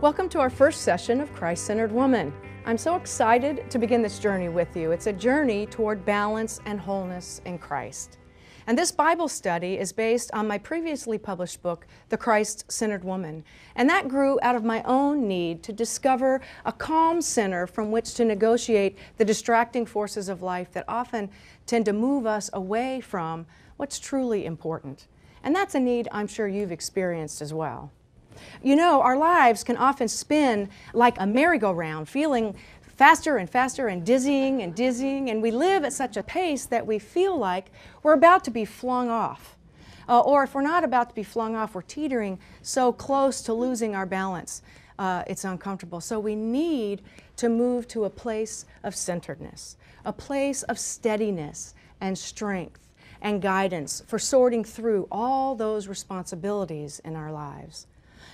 Welcome to our first session of Christ Centered Woman. I'm so excited to begin this journey with you. It's a journey toward balance and wholeness in Christ. And this Bible study is based on my previously published book, The Christ Centered Woman. And that grew out of my own need to discover a calm center from which to negotiate the distracting forces of life that often tend to move us away from what's truly important. And that's a need I'm sure you've experienced as well. You know, our lives can often spin like a merry-go-round, feeling faster and faster and dizzying and dizzying, and we live at such a pace that we feel like we're about to be flung off. Uh, or if we're not about to be flung off, we're teetering so close to losing our balance. Uh, it's uncomfortable. So we need to move to a place of centeredness, a place of steadiness and strength and guidance for sorting through all those responsibilities in our lives.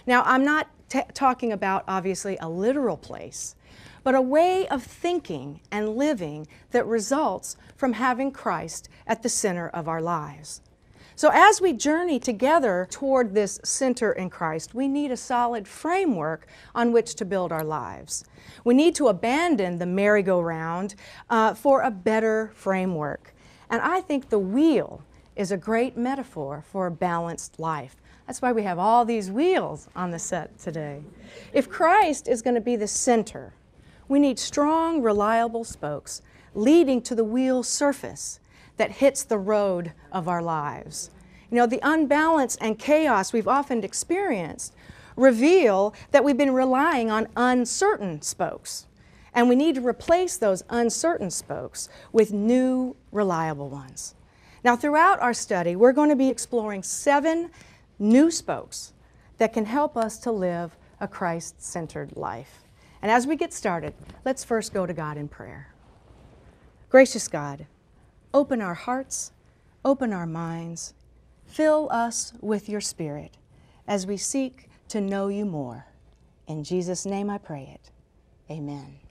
Now, I'm not talking about, obviously, a literal place, but a way of thinking and living that results from having Christ at the center of our lives. So, as we journey together toward this center in Christ, we need a solid framework on which to build our lives. We need to abandon the merry-go-round uh, for a better framework. And I think the wheel is a great metaphor for a balanced life. That's why we have all these wheels on the set today. If Christ is going to be the center, we need strong, reliable spokes leading to the wheel surface that hits the road of our lives. You know, the unbalance and chaos we've often experienced reveal that we've been relying on uncertain spokes. And we need to replace those uncertain spokes with new, reliable ones. Now, throughout our study, we're going to be exploring seven new spokes that can help us to live a Christ centered life. And as we get started, let's first go to God in prayer. Gracious God, open our hearts, open our minds, fill us with your Spirit as we seek to know you more. In Jesus' name I pray it. Amen.